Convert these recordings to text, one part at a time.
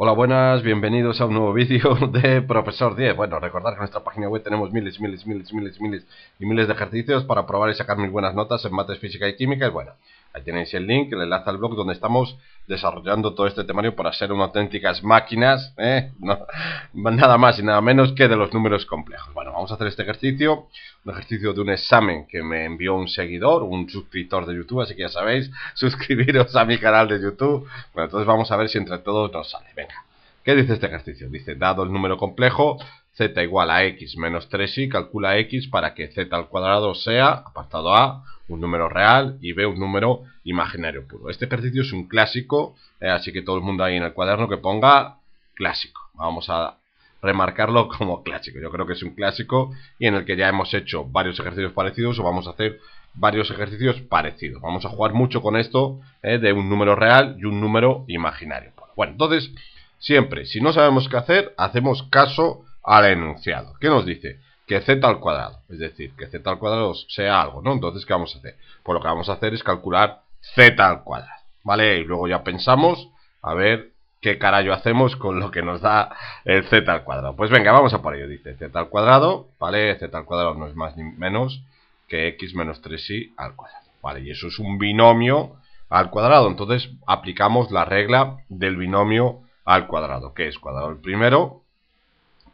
Hola, buenas, bienvenidos a un nuevo vídeo de Profesor 10. Bueno, recordad que en nuestra página web tenemos miles, miles, miles, miles, miles y miles de ejercicios para probar y sacar mil buenas notas en mates, física y química. Y bueno, Ahí tenéis el link, el enlace al blog donde estamos desarrollando todo este temario para ser unas auténticas máquinas, ¿eh? nada más y nada menos que de los números complejos. Bueno, vamos a hacer este ejercicio, un ejercicio de un examen que me envió un seguidor, un suscriptor de YouTube, así que ya sabéis, suscribiros a mi canal de YouTube. Bueno, entonces vamos a ver si entre todos nos sale. Venga. ¿Qué dice este ejercicio? Dice, dado el número complejo, z igual a x menos 3y, calcula x para que z al cuadrado sea, apartado A, un número real y B, un número imaginario puro. Este ejercicio es un clásico, eh, así que todo el mundo ahí en el cuaderno que ponga clásico. Vamos a remarcarlo como clásico. Yo creo que es un clásico y en el que ya hemos hecho varios ejercicios parecidos o vamos a hacer varios ejercicios parecidos. Vamos a jugar mucho con esto eh, de un número real y un número imaginario. Bueno, entonces Siempre, si no sabemos qué hacer, hacemos caso al enunciado. ¿Qué nos dice? Que z al cuadrado, es decir, que z al cuadrado sea algo, ¿no? Entonces, ¿qué vamos a hacer? Pues lo que vamos a hacer es calcular z al cuadrado, ¿vale? Y luego ya pensamos, a ver qué carajo hacemos con lo que nos da el z al cuadrado. Pues venga, vamos a por ello, dice z al cuadrado, ¿vale? z al cuadrado no es más ni menos que x menos 3y al cuadrado, ¿vale? Y eso es un binomio al cuadrado, entonces aplicamos la regla del binomio al cuadrado, que es cuadrado el primero,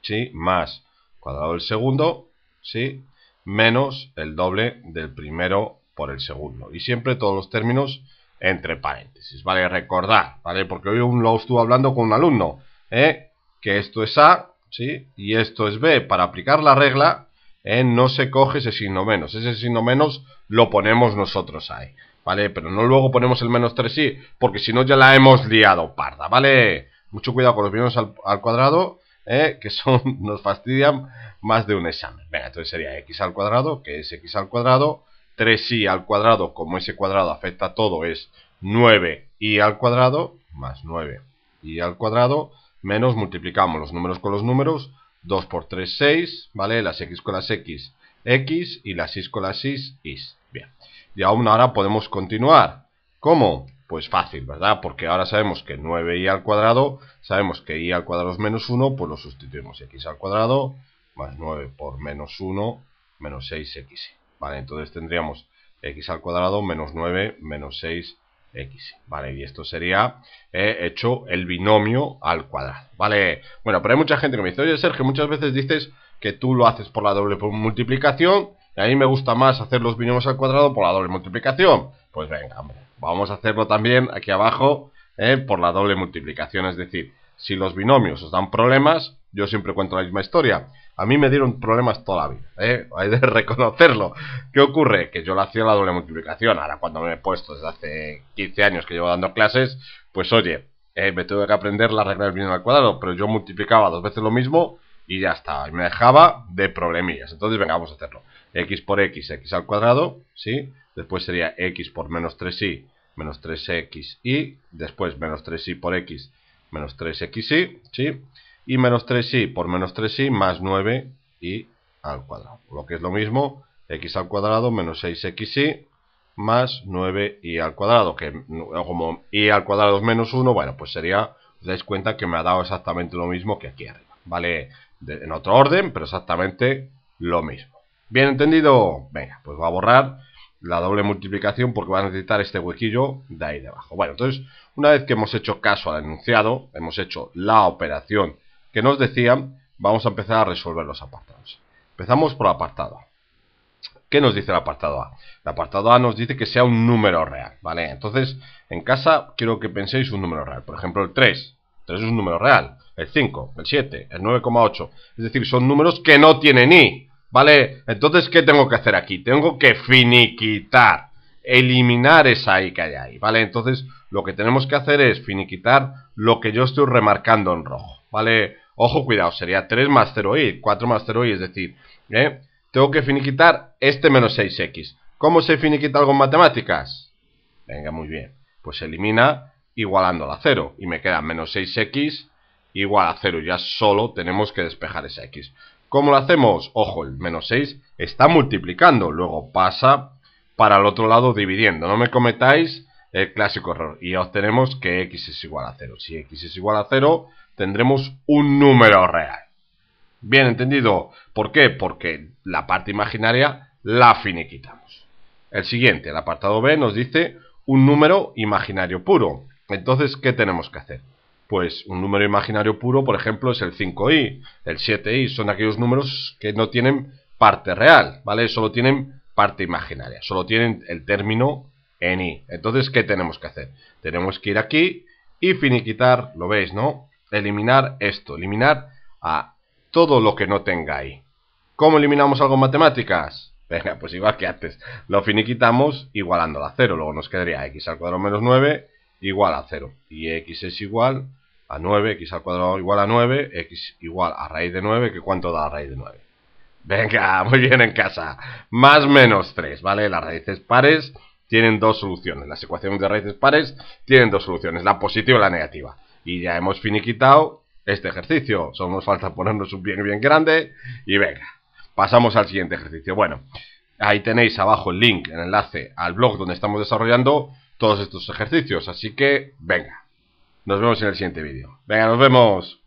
¿sí? Más cuadrado del segundo, ¿sí? Menos el doble del primero por el segundo. Y siempre todos los términos entre paréntesis, ¿vale? Recordar, ¿vale? Porque hoy un lo estuvo hablando con un alumno, ¿eh? Que esto es A, ¿sí? Y esto es B. Para aplicar la regla, ¿eh? No se coge ese signo menos. Ese signo menos lo ponemos nosotros ahí, ¿vale? Pero no luego ponemos el menos 3 sí, porque si no ya la hemos liado parda, ¿vale? Mucho cuidado con los menos al, cuadrado, eh, que son nos fastidian más de un examen. Venga, entonces sería x al cuadrado, que es x al cuadrado, 3y al cuadrado, como ese cuadrado afecta a todo, es 9y al cuadrado, más 9y al cuadrado, menos multiplicamos los números con los números, 2 por 3, 6, ¿vale? Las x con las x, x, y las y con las y, y. Bien. Y aún ahora podemos continuar. ¿Cómo? es pues fácil, ¿verdad? Porque ahora sabemos que 9 y al cuadrado, sabemos que y al cuadrado es menos 1, pues lo sustituimos x al cuadrado más 9 por menos 1 menos 6x. Vale, entonces tendríamos x al cuadrado menos 9 menos 6x. Vale, y esto sería he eh, hecho el binomio al cuadrado. Vale, bueno, pero hay mucha gente que me dice, oye Sergio, muchas veces dices que tú lo haces por la doble multiplicación a mí me gusta más hacer los binomios al cuadrado por la doble multiplicación. Pues venga, vamos a hacerlo también aquí abajo ¿eh? por la doble multiplicación. Es decir, si los binomios os dan problemas, yo siempre cuento la misma historia. A mí me dieron problemas toda la vida, ¿eh? hay de reconocerlo. ¿Qué ocurre? Que yo lo hacía la doble multiplicación. Ahora, cuando me he puesto desde hace 15 años que llevo dando clases, pues oye, eh, me tuve que aprender la regla del binomio al cuadrado, pero yo multiplicaba dos veces lo mismo y ya está. me dejaba de problemillas. Entonces, venga, vamos a hacerlo. X por X, X al cuadrado, ¿sí? Después sería X por menos 3Y, menos 3X, después menos 3Y por X, menos 3XY, ¿sí? Y menos 3Y por menos 3Y más 9Y al cuadrado. Lo que es lo mismo, X al cuadrado menos 6XY más 9Y al cuadrado, que como Y al cuadrado es menos 1, bueno, pues sería, os dais cuenta que me ha dado exactamente lo mismo que aquí arriba. ¿vale? en otro orden, pero exactamente lo mismo. ¿Bien entendido? Venga, pues va a borrar la doble multiplicación porque va a necesitar este huequillo de ahí debajo. Bueno, entonces, una vez que hemos hecho caso al enunciado, hemos hecho la operación que nos decían, vamos a empezar a resolver los apartados. Empezamos por el apartado ¿Qué nos dice el apartado A? El apartado A nos dice que sea un número real, ¿vale? Entonces, en casa quiero que penséis un número real, por ejemplo el 3. 3 es un número real. El 5, el 7, el 9,8. Es decir, son números que no tienen i. ¿Vale? Entonces, ¿qué tengo que hacer aquí? Tengo que finiquitar. Eliminar esa i que hay ahí. ¿Vale? Entonces, lo que tenemos que hacer es finiquitar lo que yo estoy remarcando en rojo. ¿Vale? Ojo, cuidado, sería 3 más 0i, 4 más 0i, es decir, ¿eh? tengo que finiquitar este menos 6x. ¿Cómo se finiquita algo en matemáticas? Venga, muy bien. Pues elimina Igualando a 0 y me queda menos 6x igual a 0. Ya solo tenemos que despejar esa x. ¿Cómo lo hacemos? Ojo, el menos 6 está multiplicando, luego pasa para el otro lado dividiendo. No me cometáis el clásico error y obtenemos que x es igual a 0. Si x es igual a 0, tendremos un número real. Bien entendido. ¿Por qué? Porque la parte imaginaria la finiquitamos. El siguiente, el apartado B, nos dice un número imaginario puro. Entonces, ¿qué tenemos que hacer? Pues un número imaginario puro, por ejemplo, es el 5i, el 7i, son aquellos números que no tienen parte real, ¿vale? Solo tienen parte imaginaria, solo tienen el término en i. Entonces, ¿qué tenemos que hacer? Tenemos que ir aquí y finiquitar, lo veis, ¿no? Eliminar esto, eliminar a todo lo que no tenga i. ¿Cómo eliminamos algo en matemáticas? Venga, pues igual que antes, lo finiquitamos igualando a 0, luego nos quedaría x al cuadrado menos 9 igual a 0. Y x es igual a 9, x al cuadrado igual a 9, x igual a raíz de 9, que cuánto da a raíz de 9. Venga, muy bien en casa. Más menos 3, ¿vale? Las raíces pares tienen dos soluciones. Las ecuaciones de raíces pares tienen dos soluciones, la positiva y la negativa. Y ya hemos finiquitado este ejercicio. Solo nos falta ponernos un bien bien grande. Y venga, pasamos al siguiente ejercicio. Bueno, ahí tenéis abajo el link, el enlace al blog donde estamos desarrollando todos estos ejercicios. Así que, venga, nos vemos en el siguiente vídeo. Venga, nos vemos.